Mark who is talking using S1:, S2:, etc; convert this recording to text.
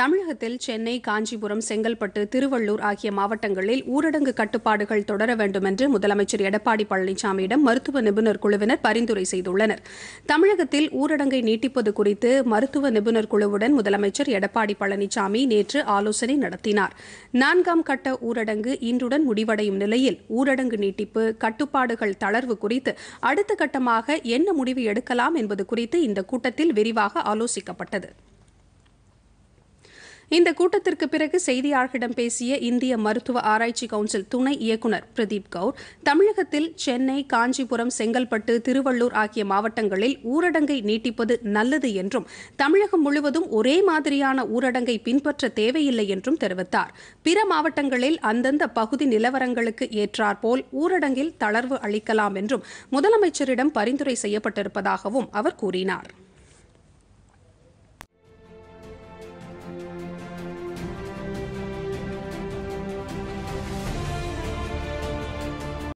S1: தமிழகத்தில் சென்னை காஞ்சிபுரம் செங்கல்பட்டு திருவள்ளூர் ஆகிய மாவட்டங்களில் ஊரடங்கு கட்டுப்பாடுகள் தொடர வேண்டும் என்று முதலமைச்சர் எடப்பாடி பழனிசாமியிடம் மருத்துவ நிபுணர் குழுவினர் பரிந்துரை செய்துள்ளனர் தமிழகத்தில் ஊரடங்கை நீட்டிப்பது குறித்து மருத்துவ நிபுணர் குழுவுடன் முதலமைச்சர் எடப்பாடி பழனிசாமி நேற்று ஆலோசனை நடத்தினார் நான்காம் கட்ட ஊரடங்கு இன்றுடன் முடிவடையும் நிலையில் ஊரடங்கு நீட்டிப்பு கட்டுப்பாடுகள் தளர்வு குறித்து அடுத்த கட்டமாக என்ன முடிவு எடுக்கலாம் என்பது குறித்து இந்த கூட்டத்தில் விரிவாக ஆலோசிக்கப்பட்டது இந்த கூட்டத்திற்கு பிறகு செய்தியாளர்களிடம் பேசிய இந்திய மருத்துவ ஆராய்ச்சி கவுன்சில் துணை இயக்குநர் பிரதீப் கவுர் தமிழகத்தில் சென்னை காஞ்சிபுரம் செங்கல்பட்டு திருவள்ளூர் ஆகிய மாவட்டங்களில் ஊரடங்கை நீட்டிப்பது நல்லது என்றும் தமிழகம் முழுவதும் ஒரே மாதிரியான ஊரடங்கை பின்பற்ற தேவையில்லை என்றும் தெரிவித்தார் பிற மாவட்டங்களில் அந்தந்த பகுதி நிலவரங்களுக்கு ஏற்றாற்போல் ஊரடங்கில் தளர்வு அளிக்கலாம் என்றும் முதலமைச்சரிடம் பரிந்துரை செய்யப்பட்டிருப்பதாகவும் அவர் கூறினார்